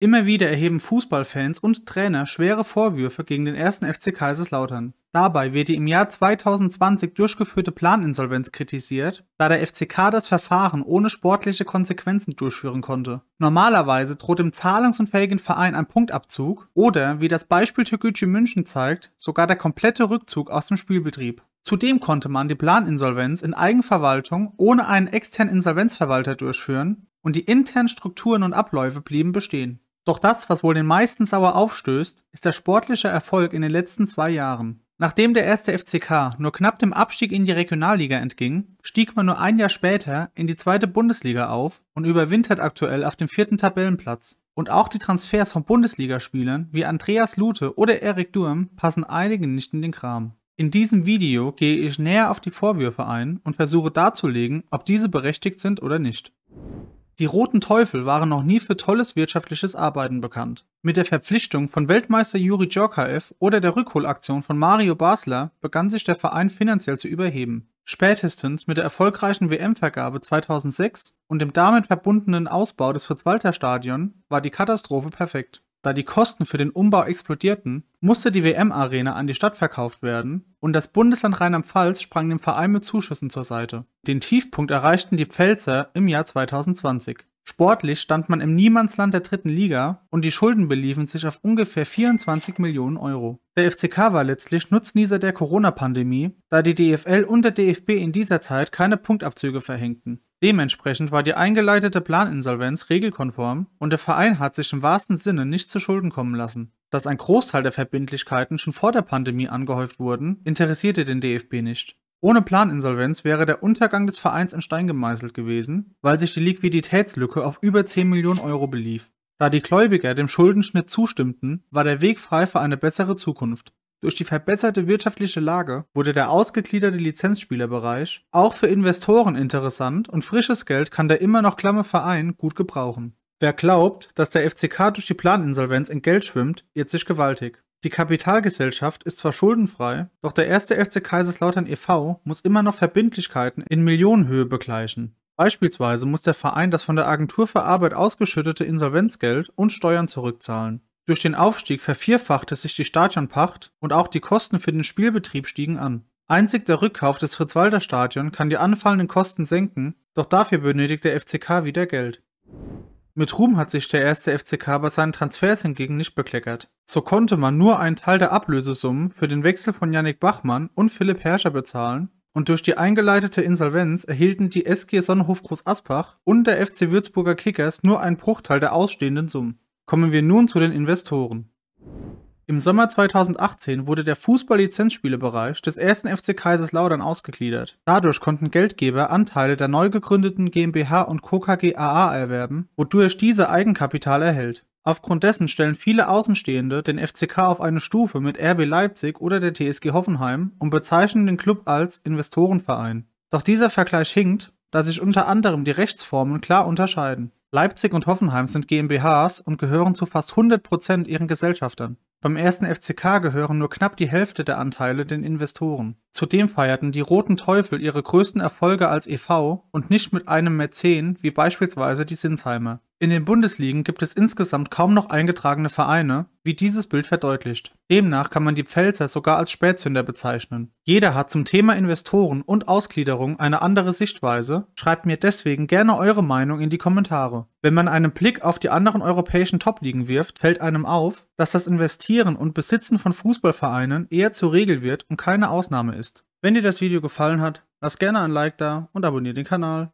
Immer wieder erheben Fußballfans und Trainer schwere Vorwürfe gegen den ersten FC Kaiserslautern. Dabei wird die im Jahr 2020 durchgeführte Planinsolvenz kritisiert, da der FCK das Verfahren ohne sportliche Konsequenzen durchführen konnte. Normalerweise droht dem zahlungsunfähigen Verein ein Punktabzug oder, wie das Beispiel Toguchi München zeigt, sogar der komplette Rückzug aus dem Spielbetrieb. Zudem konnte man die Planinsolvenz in Eigenverwaltung ohne einen externen Insolvenzverwalter durchführen und die internen Strukturen und Abläufe blieben bestehen. Doch das, was wohl den meisten sauer aufstößt, ist der sportliche Erfolg in den letzten zwei Jahren. Nachdem der erste FCK nur knapp dem Abstieg in die Regionalliga entging, stieg man nur ein Jahr später in die zweite Bundesliga auf und überwintert aktuell auf dem vierten Tabellenplatz. Und auch die Transfers von Bundesligaspielern wie Andreas Lute oder Erik Durm passen einigen nicht in den Kram. In diesem Video gehe ich näher auf die Vorwürfe ein und versuche darzulegen, ob diese berechtigt sind oder nicht. Die Roten Teufel waren noch nie für tolles wirtschaftliches Arbeiten bekannt. Mit der Verpflichtung von Weltmeister Juri Djorkaeff oder der Rückholaktion von Mario Basler begann sich der Verein finanziell zu überheben. Spätestens mit der erfolgreichen WM-Vergabe 2006 und dem damit verbundenen Ausbau des Fritz-Walter-Stadion war die Katastrophe perfekt. Da die Kosten für den Umbau explodierten, musste die WM-Arena an die Stadt verkauft werden und das Bundesland Rheinland-Pfalz sprang dem Verein mit Zuschüssen zur Seite. Den Tiefpunkt erreichten die Pfälzer im Jahr 2020. Sportlich stand man im Niemandsland der dritten Liga und die Schulden beliefen sich auf ungefähr 24 Millionen Euro. Der FCK war letztlich Nutznießer der Corona-Pandemie, da die DFL und der DFB in dieser Zeit keine Punktabzüge verhängten. Dementsprechend war die eingeleitete Planinsolvenz regelkonform und der Verein hat sich im wahrsten Sinne nicht zu Schulden kommen lassen. Dass ein Großteil der Verbindlichkeiten schon vor der Pandemie angehäuft wurden, interessierte den DFB nicht. Ohne Planinsolvenz wäre der Untergang des Vereins in Stein gemeißelt gewesen, weil sich die Liquiditätslücke auf über 10 Millionen Euro belief. Da die Gläubiger dem Schuldenschnitt zustimmten, war der Weg frei für eine bessere Zukunft. Durch die verbesserte wirtschaftliche Lage wurde der ausgegliederte Lizenzspielerbereich auch für Investoren interessant und frisches Geld kann der immer noch klamme Verein gut gebrauchen. Wer glaubt, dass der FCK durch die Planinsolvenz in Geld schwimmt, irrt sich gewaltig. Die Kapitalgesellschaft ist zwar schuldenfrei, doch der erste FC Kaiserslautern e.V. muss immer noch Verbindlichkeiten in Millionenhöhe begleichen. Beispielsweise muss der Verein das von der Agentur für Arbeit ausgeschüttete Insolvenzgeld und Steuern zurückzahlen. Durch den Aufstieg vervierfachte sich die Stadionpacht und auch die Kosten für den Spielbetrieb stiegen an. Einzig der Rückkauf des Fritz-Walter Stadion kann die anfallenden Kosten senken, doch dafür benötigt der FCK wieder Geld. Mit Ruhm hat sich der erste FCK bei seinen Transfers hingegen nicht bekleckert. So konnte man nur einen Teil der Ablösesummen für den Wechsel von Yannick Bachmann und Philipp Herrscher bezahlen und durch die eingeleitete Insolvenz erhielten die SG Sonnenhof Groß Aspach und der FC Würzburger Kickers nur einen Bruchteil der ausstehenden Summen. Kommen wir nun zu den Investoren. Im Sommer 2018 wurde der Fußball-Lizenzspielebereich des ersten FC Kaiserslautern ausgegliedert. Dadurch konnten Geldgeber Anteile der neu gegründeten GmbH und Co. KG AA erwerben, wodurch diese Eigenkapital erhält. Aufgrund dessen stellen viele Außenstehende den FCK auf eine Stufe mit RB Leipzig oder der TSG Hoffenheim und bezeichnen den Club als Investorenverein. Doch dieser Vergleich hinkt, da sich unter anderem die Rechtsformen klar unterscheiden. Leipzig und Hoffenheim sind GmbHs und gehören zu fast 100 ihren Gesellschaftern. Beim ersten FCK gehören nur knapp die Hälfte der Anteile den Investoren. Zudem feierten die Roten Teufel ihre größten Erfolge als e.V. und nicht mit einem Mäzen wie beispielsweise die Sinsheimer. In den Bundesligen gibt es insgesamt kaum noch eingetragene Vereine, wie dieses Bild verdeutlicht. Demnach kann man die Pfälzer sogar als Spätzünder bezeichnen. Jeder hat zum Thema Investoren und Ausgliederung eine andere Sichtweise. Schreibt mir deswegen gerne eure Meinung in die Kommentare. Wenn man einen Blick auf die anderen europäischen Top-Ligen wirft, fällt einem auf, dass das Investieren und Besitzen von Fußballvereinen eher zur Regel wird und keine Ausnahme ist. Wenn dir das Video gefallen hat, lass gerne ein Like da und abonniert den Kanal.